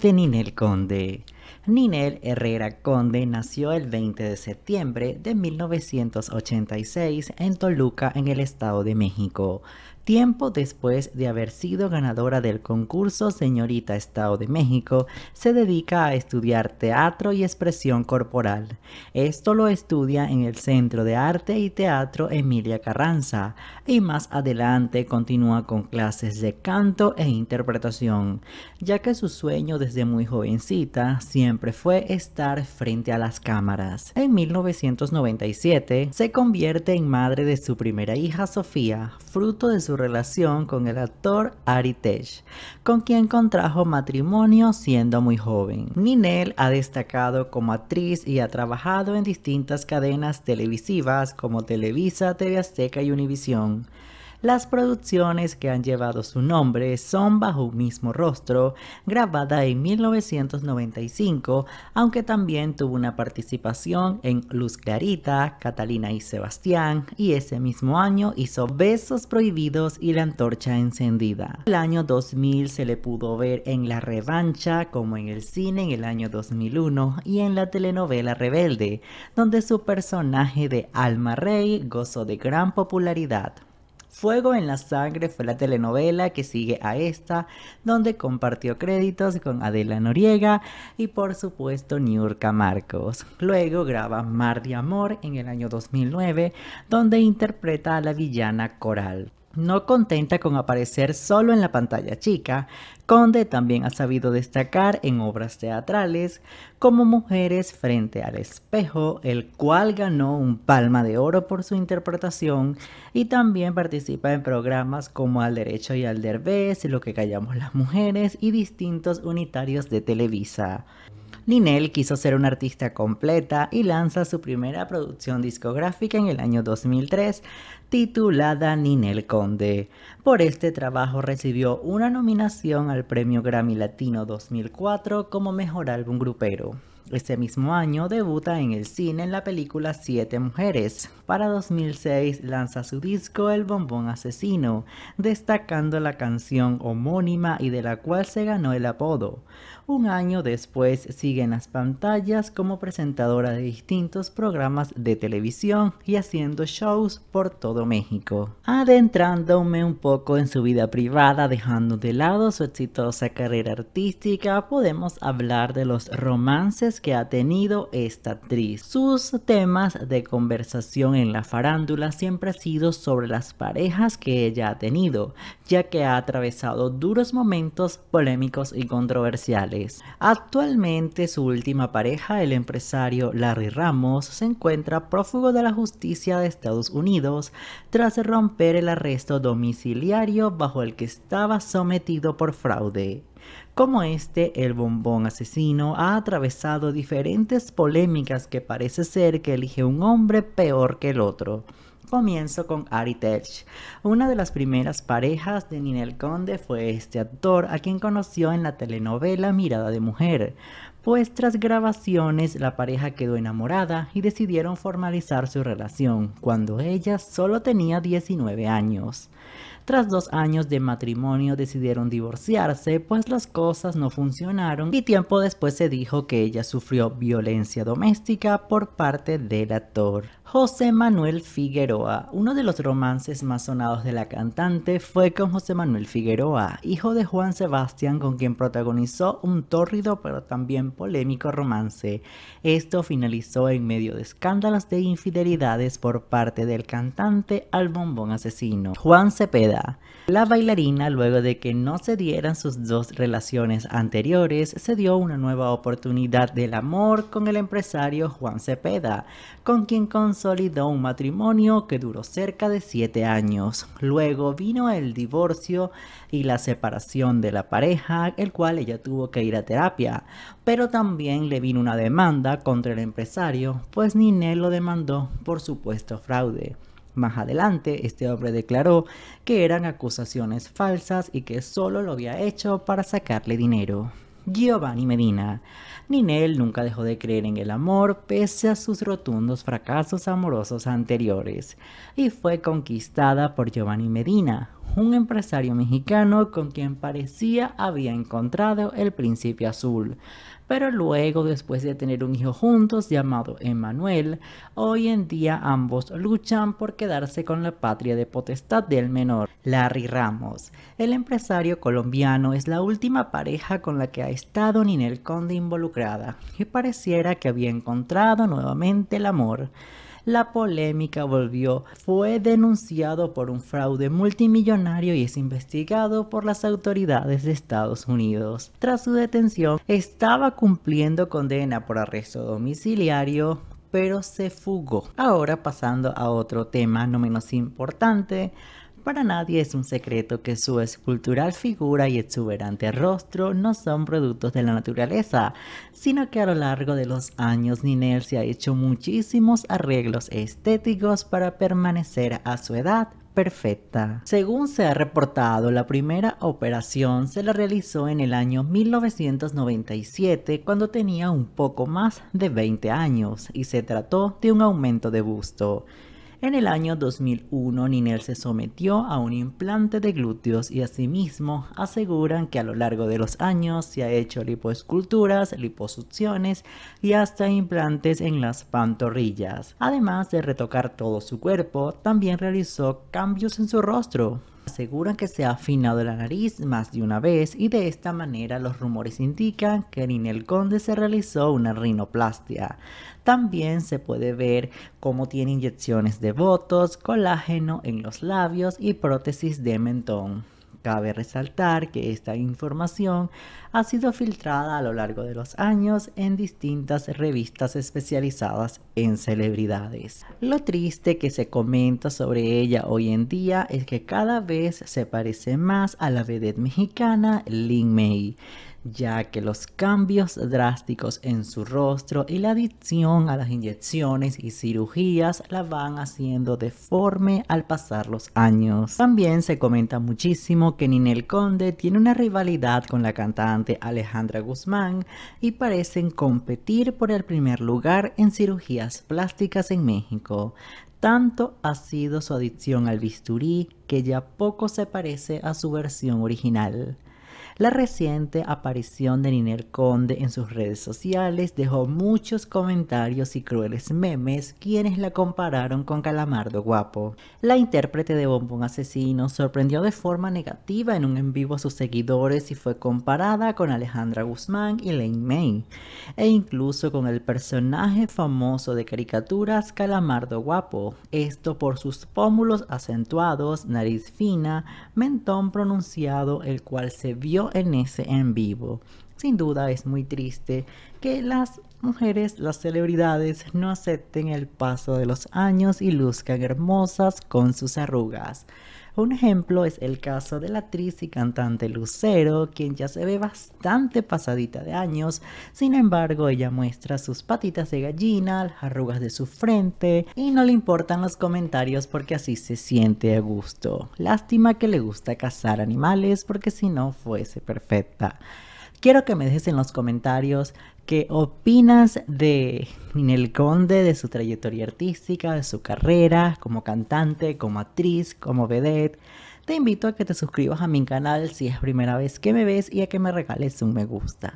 de Ninel Conde. Ninel Herrera Conde nació el 20 de septiembre de 1986 en Toluca, en el Estado de México. Tiempo después de haber sido ganadora del concurso Señorita Estado de México, se dedica a estudiar teatro y expresión corporal. Esto lo estudia en el Centro de Arte y Teatro Emilia Carranza y más adelante continúa con clases de canto e interpretación, ya que su sueño desde muy jovencita siempre fue estar frente a las cámaras. En 1997 se convierte en madre de su primera hija Sofía, fruto de su relación con el actor Ari con quien contrajo matrimonio siendo muy joven. Ninel ha destacado como actriz y ha trabajado en distintas cadenas televisivas como Televisa, TV Azteca y Univisión. Las producciones que han llevado su nombre son Bajo un mismo rostro, grabada en 1995, aunque también tuvo una participación en Luz Clarita, Catalina y Sebastián, y ese mismo año hizo Besos Prohibidos y La Antorcha Encendida. El año 2000 se le pudo ver en La Revancha, como en el cine en el año 2001, y en la telenovela Rebelde, donde su personaje de Alma Rey gozó de gran popularidad. Fuego en la Sangre fue la telenovela que sigue a esta, donde compartió créditos con Adela Noriega y por supuesto Niurka Marcos. Luego graba Mar de Amor en el año 2009, donde interpreta a la villana Coral. No contenta con aparecer solo en la pantalla chica, Conde también ha sabido destacar en obras teatrales como Mujeres frente al espejo, el cual ganó un palma de oro por su interpretación y también participa en programas como Al Derecho y Al Derbez, Lo que callamos las mujeres y distintos unitarios de Televisa. Ninel quiso ser una artista completa y lanza su primera producción discográfica en el año 2003, titulada Ninel Conde. Por este trabajo recibió una nominación al Premio Grammy Latino 2004 como Mejor Álbum Grupero. Ese mismo año debuta en el cine en la película Siete Mujeres. Para 2006 lanza su disco El Bombón Asesino, destacando la canción homónima y de la cual se ganó el apodo. Un año después sigue en las pantallas como presentadora de distintos programas de televisión y haciendo shows por todo México. Adentrándome un poco en su vida privada, dejando de lado su exitosa carrera artística, podemos hablar de los romances que ha tenido esta actriz. Sus temas de conversación en la farándula siempre ha sido sobre las parejas que ella ha tenido, ya que ha atravesado duros momentos polémicos y controversiales. Actualmente su última pareja, el empresario Larry Ramos, se encuentra prófugo de la justicia de Estados Unidos tras romper el arresto domiciliario bajo el que estaba sometido por fraude. Como este, el bombón asesino ha atravesado diferentes polémicas que parece ser que elige un hombre peor que el otro. Comienzo con Ari Una de las primeras parejas de Ninel Conde fue este actor a quien conoció en la telenovela Mirada de Mujer. Pues tras grabaciones la pareja quedó enamorada y decidieron formalizar su relación cuando ella solo tenía 19 años. Tras dos años de matrimonio decidieron divorciarse, pues las cosas no funcionaron y tiempo después se dijo que ella sufrió violencia doméstica por parte del actor. José Manuel Figueroa. Uno de los romances más sonados de la cantante fue con José Manuel Figueroa, hijo de Juan Sebastián con quien protagonizó un tórrido pero también polémico romance. Esto finalizó en medio de escándalos de infidelidades por parte del cantante al bombón asesino. Juan Cepeda la bailarina, luego de que no se dieran sus dos relaciones anteriores, se dio una nueva oportunidad del amor con el empresario Juan Cepeda, con quien consolidó un matrimonio que duró cerca de siete años. Luego vino el divorcio y la separación de la pareja, el cual ella tuvo que ir a terapia, pero también le vino una demanda contra el empresario, pues Ninel lo demandó por supuesto fraude. Más adelante, este hombre declaró que eran acusaciones falsas y que solo lo había hecho para sacarle dinero. Giovanni Medina. Ninel nunca dejó de creer en el amor pese a sus rotundos fracasos amorosos anteriores y fue conquistada por Giovanni Medina, un empresario mexicano con quien parecía había encontrado el principio azul. Pero luego, después de tener un hijo juntos llamado Emmanuel, hoy en día ambos luchan por quedarse con la patria de potestad del menor, Larry Ramos. El empresario colombiano es la última pareja con la que ha estado Ninel Conde involucrada, y pareciera que había encontrado nuevamente el amor la polémica volvió. Fue denunciado por un fraude multimillonario y es investigado por las autoridades de Estados Unidos. Tras su detención, estaba cumpliendo condena por arresto domiciliario, pero se fugó. Ahora pasando a otro tema no menos importante, para nadie es un secreto que su escultural figura y exuberante rostro no son productos de la naturaleza, sino que a lo largo de los años Ninel se ha hecho muchísimos arreglos estéticos para permanecer a su edad perfecta. Según se ha reportado, la primera operación se la realizó en el año 1997 cuando tenía un poco más de 20 años y se trató de un aumento de busto. En el año 2001, Ninel se sometió a un implante de glúteos y asimismo aseguran que a lo largo de los años se ha hecho lipoesculturas, liposucciones y hasta implantes en las pantorrillas. Además de retocar todo su cuerpo, también realizó cambios en su rostro, aseguran que se ha afinado la nariz más de una vez y de esta manera los rumores indican que el Conde se realizó una rinoplastia. También se puede ver cómo tiene inyecciones de botox, colágeno en los labios y prótesis de mentón. Cabe resaltar que esta información ha sido filtrada a lo largo de los años en distintas revistas especializadas en celebridades. Lo triste que se comenta sobre ella hoy en día es que cada vez se parece más a la vedette mexicana Lin May ya que los cambios drásticos en su rostro y la adicción a las inyecciones y cirugías la van haciendo deforme al pasar los años. También se comenta muchísimo que Ninel Conde tiene una rivalidad con la cantante Alejandra Guzmán y parecen competir por el primer lugar en cirugías plásticas en México. Tanto ha sido su adicción al bisturí que ya poco se parece a su versión original. La reciente aparición de Niner Conde en sus redes sociales dejó muchos comentarios y crueles memes quienes la compararon con Calamardo Guapo. La intérprete de Bombón Asesino sorprendió de forma negativa en un en vivo a sus seguidores y fue comparada con Alejandra Guzmán y Lane May, e incluso con el personaje famoso de caricaturas Calamardo Guapo, esto por sus pómulos acentuados, nariz fina, mentón pronunciado, el cual se vio en ese en vivo. Sin duda es muy triste que las mujeres, las celebridades, no acepten el paso de los años y luzcan hermosas con sus arrugas. Un ejemplo es el caso de la actriz y cantante Lucero, quien ya se ve bastante pasadita de años, sin embargo ella muestra sus patitas de gallina, las arrugas de su frente y no le importan los comentarios porque así se siente a gusto. Lástima que le gusta cazar animales porque si no fuese perfecta. Quiero que me dejes en los comentarios qué opinas de Ninel Conde, de su trayectoria artística, de su carrera como cantante, como actriz, como vedette. Te invito a que te suscribas a mi canal si es primera vez que me ves y a que me regales un me gusta.